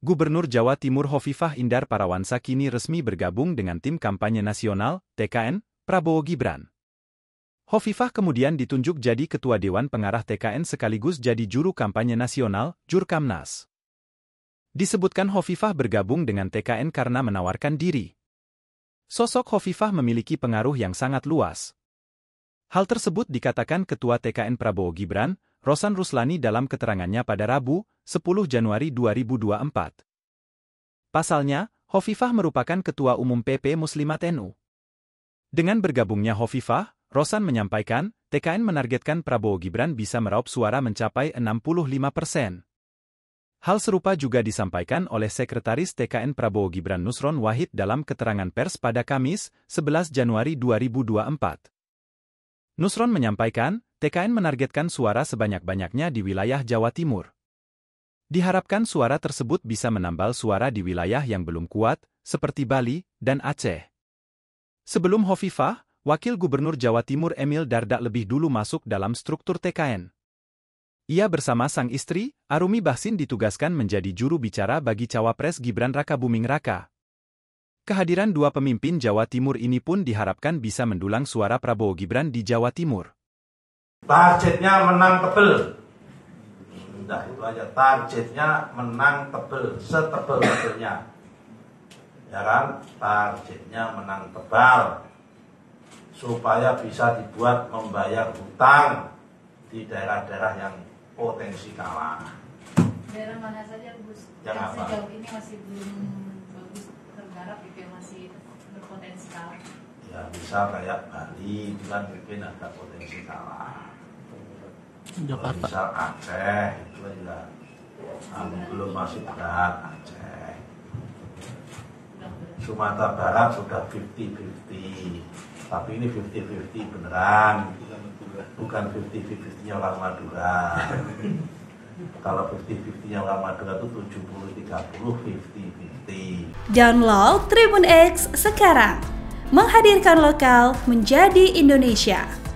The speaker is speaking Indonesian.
Gubernur Jawa Timur Hovifah Indar Parawansa kini resmi bergabung dengan tim kampanye nasional TKN Prabowo Gibran. Hovifah kemudian ditunjuk jadi ketua dewan pengarah TKN sekaligus jadi juru kampanye nasional Jurkamnas. Disebutkan Hovifah bergabung dengan TKN karena menawarkan diri. Sosok Hovifah memiliki pengaruh yang sangat luas. Hal tersebut dikatakan Ketua TKN Prabowo Gibran, Rosan Ruslani dalam keterangannya pada Rabu, 10 Januari 2024. Pasalnya, Hovifah merupakan Ketua Umum PP Muslimat NU. Dengan bergabungnya Hovifah, Rosan menyampaikan, TKN menargetkan Prabowo Gibran bisa meraup suara mencapai 65 persen. Hal serupa juga disampaikan oleh Sekretaris TKN Prabowo Gibran Nusron Wahid dalam keterangan pers pada Kamis, 11 Januari 2024. Nusron menyampaikan, TKN menargetkan suara sebanyak-banyaknya di wilayah Jawa Timur. Diharapkan suara tersebut bisa menambal suara di wilayah yang belum kuat, seperti Bali dan Aceh. Sebelum Hovifah, Wakil Gubernur Jawa Timur Emil Dardak lebih dulu masuk dalam struktur TKN. Ia bersama sang istri, Arumi Bahsin ditugaskan menjadi juru bicara bagi cawapres Gibran Raka Buming Raka. Kehadiran dua pemimpin Jawa Timur ini pun diharapkan bisa mendulang suara Prabowo Gibran di Jawa Timur. Targetnya menang tebel, udah itu aja targetnya menang tebel setebel tebelnya ya kan targetnya menang tebal supaya bisa dibuat membayar hutang di daerah-daerah yang potensi kalah daerah mana saja Gus yang, yang apa? sejauh ini masih belum bagus tergarap itu yang masih berpotensi kalah ya bisa kayak Bali, kan mungkin ada potensi kalah Jakarta. Misal Aceh itu juga Amin belum masuk berat Aceh. Sumatera Barat sudah 50-50 tapi ini 50-50 beneran bukan 50-50 nya orang Madura kalau 50-50 nya orang Madura itu 70-30 50-50 download Tribun X sekarang menghadirkan lokal menjadi Indonesia